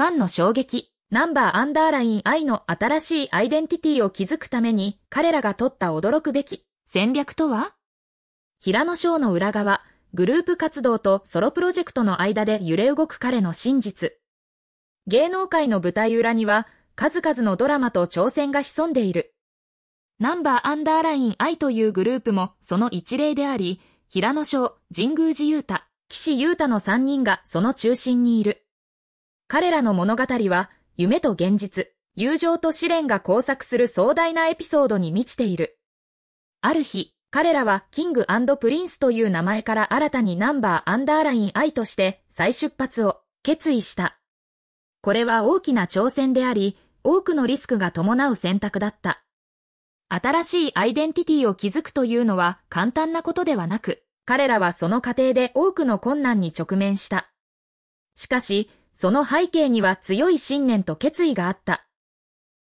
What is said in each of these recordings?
ファンの衝撃、ナンバーアンダーライン I の新しいアイデンティティを築くために彼らが取った驚くべき戦略とは平野翔の裏側、グループ活動とソロプロジェクトの間で揺れ動く彼の真実。芸能界の舞台裏には数々のドラマと挑戦が潜んでいる。ナンバーアンダーライン I というグループもその一例であり、平野翔、神宮寺勇太、岸優太の3人がその中心にいる。彼らの物語は、夢と現実、友情と試練が交錯する壮大なエピソードに満ちている。ある日、彼らはキングプリンスという名前から新たにナンバーアンダーライン愛として再出発を決意した。これは大きな挑戦であり、多くのリスクが伴う選択だった。新しいアイデンティティを築くというのは簡単なことではなく、彼らはその過程で多くの困難に直面した。しかし、その背景には強い信念と決意があった。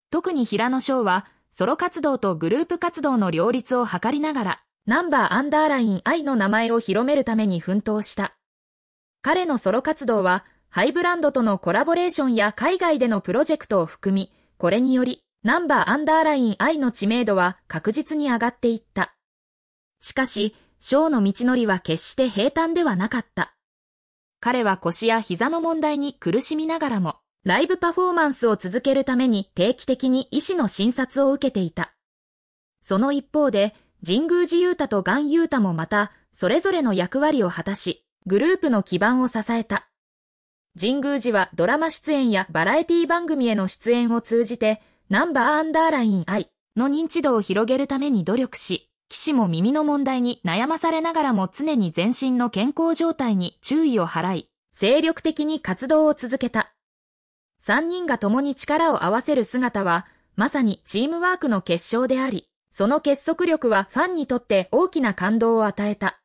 特に平野翔は、ソロ活動とグループ活動の両立を図りながら、ナンバーアンダーライン I の名前を広めるために奮闘した。彼のソロ活動は、ハイブランドとのコラボレーションや海外でのプロジェクトを含み、これにより、ナンバーアンダーライン I の知名度は確実に上がっていった。しかし、ショーの道のりは決して平坦ではなかった。彼は腰や膝の問題に苦しみながらも、ライブパフォーマンスを続けるために定期的に医師の診察を受けていた。その一方で、神宮寺勇太と岩勇太もまた、それぞれの役割を果たし、グループの基盤を支えた。神宮寺はドラマ出演やバラエティ番組への出演を通じて、ナンバーアンダーライン I の認知度を広げるために努力し、騎士も耳の問題に悩まされながらも常に全身の健康状態に注意を払い、精力的に活動を続けた。三人が共に力を合わせる姿は、まさにチームワークの結晶であり、その結束力はファンにとって大きな感動を与えた。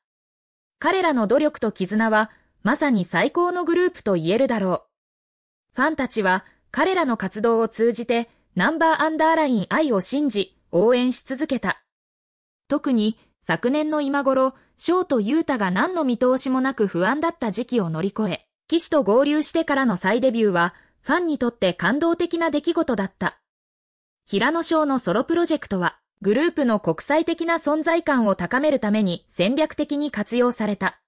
彼らの努力と絆は、まさに最高のグループと言えるだろう。ファンたちは、彼らの活動を通じて、ナンバーアンダーライン愛を信じ、応援し続けた。特に昨年の今頃、翔と雄太が何の見通しもなく不安だった時期を乗り越え、騎士と合流してからの再デビューは、ファンにとって感動的な出来事だった。平野翔のソロプロジェクトは、グループの国際的な存在感を高めるために戦略的に活用された。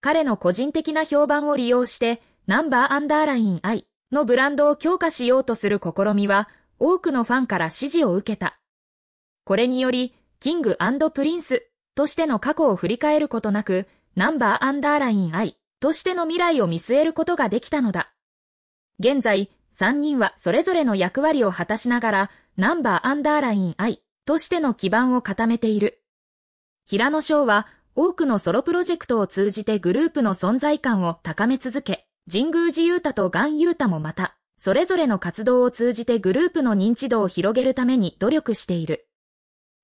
彼の個人的な評判を利用して、ナンバーアンダーライン I のブランドを強化しようとする試みは、多くのファンから支持を受けた。これにより、キングプリンスとしての過去を振り返ることなく、ナンバーアンダーライン I としての未来を見据えることができたのだ。現在、3人はそれぞれの役割を果たしながら、ナンバーアンダーライン I としての基盤を固めている。平野翔は、多くのソロプロジェクトを通じてグループの存在感を高め続け、神宮寺勇太と岩優太もまた、それぞれの活動を通じてグループの認知度を広げるために努力している。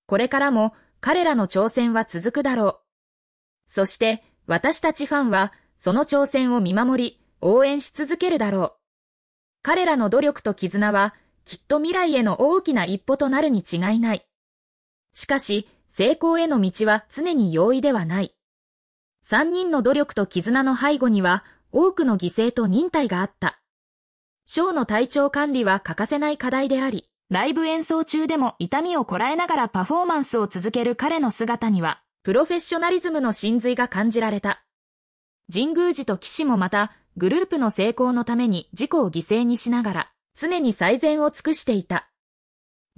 これからも彼らの挑戦は続くだろう。そして私たちファンはその挑戦を見守り応援し続けるだろう。彼らの努力と絆はきっと未来への大きな一歩となるに違いない。しかし成功への道は常に容易ではない。三人の努力と絆の背後には多くの犠牲と忍耐があった。ショーの体調管理は欠かせない課題であり、ライブ演奏中でも痛みをこらえながらパフォーマンスを続ける彼の姿には、プロフェッショナリズムの真髄が感じられた。神宮寺と騎士もまた、グループの成功のために自己を犠牲にしながら、常に最善を尽くしていた。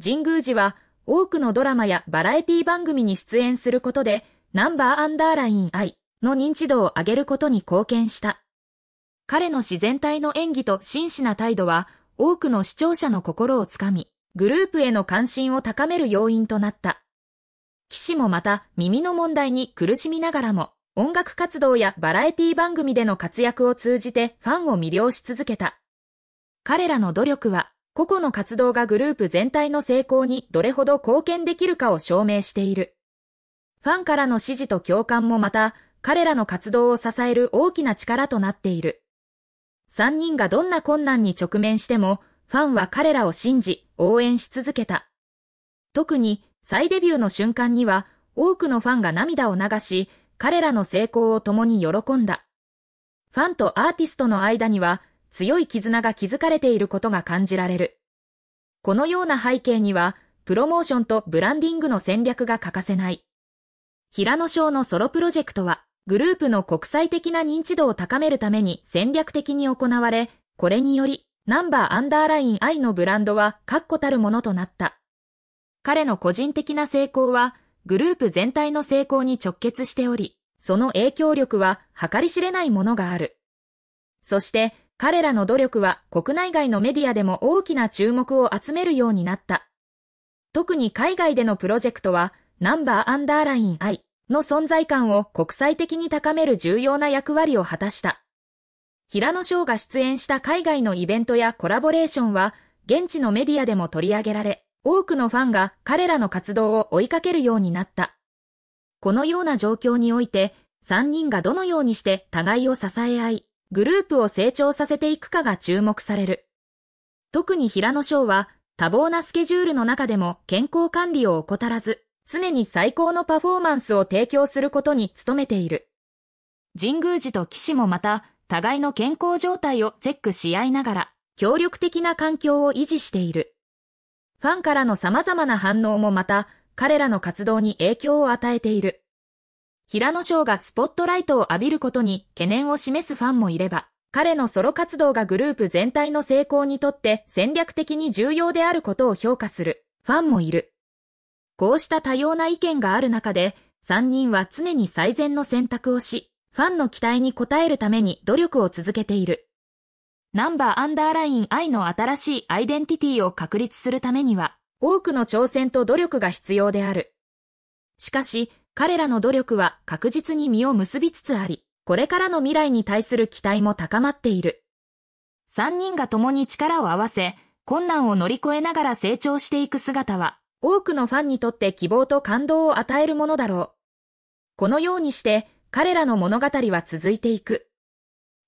神宮寺は、多くのドラマやバラエティ番組に出演することで、ナンバーアンダーライン I の認知度を上げることに貢献した。彼の自然体の演技と真摯な態度は、多くの視聴者の心をつかみ、グループへの関心を高める要因となった。岸もまた耳の問題に苦しみながらも、音楽活動やバラエティ番組での活躍を通じてファンを魅了し続けた。彼らの努力は、個々の活動がグループ全体の成功にどれほど貢献できるかを証明している。ファンからの支持と共感もまた、彼らの活動を支える大きな力となっている。3人がどんな困難に直面しても、ファンは彼らを信じ、応援し続けた。特に、再デビューの瞬間には、多くのファンが涙を流し、彼らの成功を共に喜んだ。ファンとアーティストの間には、強い絆が築かれていることが感じられる。このような背景には、プロモーションとブランディングの戦略が欠かせない。平野翔のソロプロジェクトは、グループの国際的な認知度を高めるために戦略的に行われ、これにより、ナンバーアンダーライン I のブランドは確固たるものとなった。彼の個人的な成功は、グループ全体の成功に直結しており、その影響力は計り知れないものがある。そして、彼らの努力は国内外のメディアでも大きな注目を集めるようになった。特に海外でのプロジェクトは、ナンバーアンダーライン I の存在感を国際的に高める重要な役割を果たした。平野翔が出演した海外のイベントやコラボレーションは、現地のメディアでも取り上げられ、多くのファンが彼らの活動を追いかけるようになった。このような状況において、3人がどのようにして互いを支え合い、グループを成長させていくかが注目される。特に平野翔は、多忙なスケジュールの中でも健康管理を怠らず、常に最高のパフォーマンスを提供することに努めている。神宮寺と騎士もまた、互いの健康状態をチェックし合いながら、協力的な環境を維持している。ファンからの様々な反応もまた、彼らの活動に影響を与えている。平野翔がスポットライトを浴びることに懸念を示すファンもいれば、彼のソロ活動がグループ全体の成功にとって戦略的に重要であることを評価するファンもいる。こうした多様な意見がある中で、3人は常に最善の選択をし、ファンの期待に応えるために努力を続けている。ナンバーアンダーライン I の新しいアイデンティティを確立するためには、多くの挑戦と努力が必要である。しかし、彼らの努力は確実に実を結びつつあり、これからの未来に対する期待も高まっている。3人が共に力を合わせ、困難を乗り越えながら成長していく姿は、多くのファンにとって希望と感動を与えるものだろう。このようにして、彼らの物語は続いていく。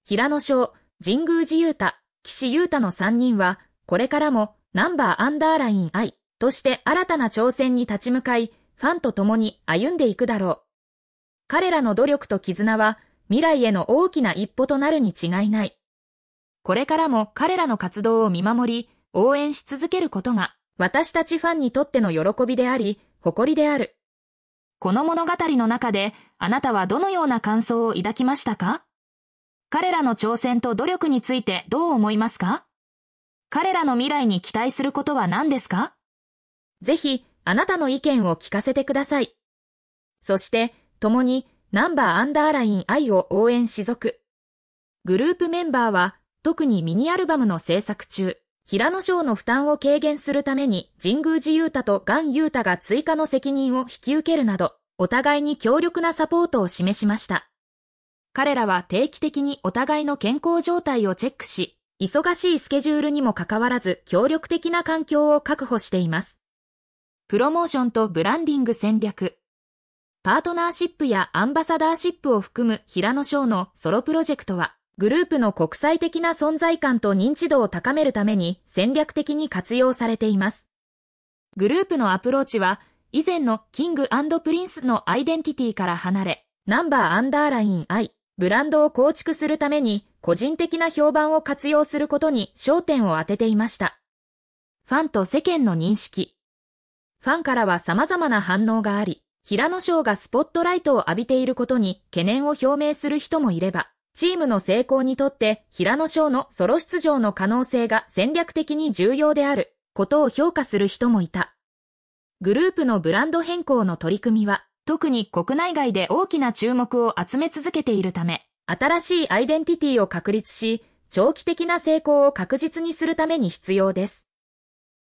平野翔、神宮寺雄太、岸優太の3人は、これからもナンバーアンダーライン I として新たな挑戦に立ち向かい、ファンと共に歩んでいくだろう。彼らの努力と絆は、未来への大きな一歩となるに違いない。これからも彼らの活動を見守り、応援し続けることが、私たちファンにとっての喜びであり、誇りである。この物語の中であなたはどのような感想を抱きましたか彼らの挑戦と努力についてどう思いますか彼らの未来に期待することは何ですかぜひ、あなたの意見を聞かせてください。そして、共に、ナンバーアンダーライン愛を応援し続。グループメンバーは、特にミニアルバムの制作中、平野省の負担を軽減するために神宮寺雄太とガン雄太が追加の責任を引き受けるなど、お互いに強力なサポートを示しました。彼らは定期的にお互いの健康状態をチェックし、忙しいスケジュールにもかかわらず協力的な環境を確保しています。プロモーションとブランディング戦略。パートナーシップやアンバサダーシップを含む平野翔のソロプロジェクトは、グループの国際的な存在感と認知度を高めるために戦略的に活用されています。グループのアプローチは、以前のキングプリンスのアイデンティティから離れ、ナンバーアンダーライン I、ブランドを構築するために、個人的な評判を活用することに焦点を当てていました。ファンと世間の認識。ファンからは様々な反応があり、平野賞がスポットライトを浴びていることに懸念を表明する人もいれば、チームの成功にとって平野翔のソロ出場の可能性が戦略的に重要であることを評価する人もいた。グループのブランド変更の取り組みは特に国内外で大きな注目を集め続けているため、新しいアイデンティティを確立し、長期的な成功を確実にするために必要です。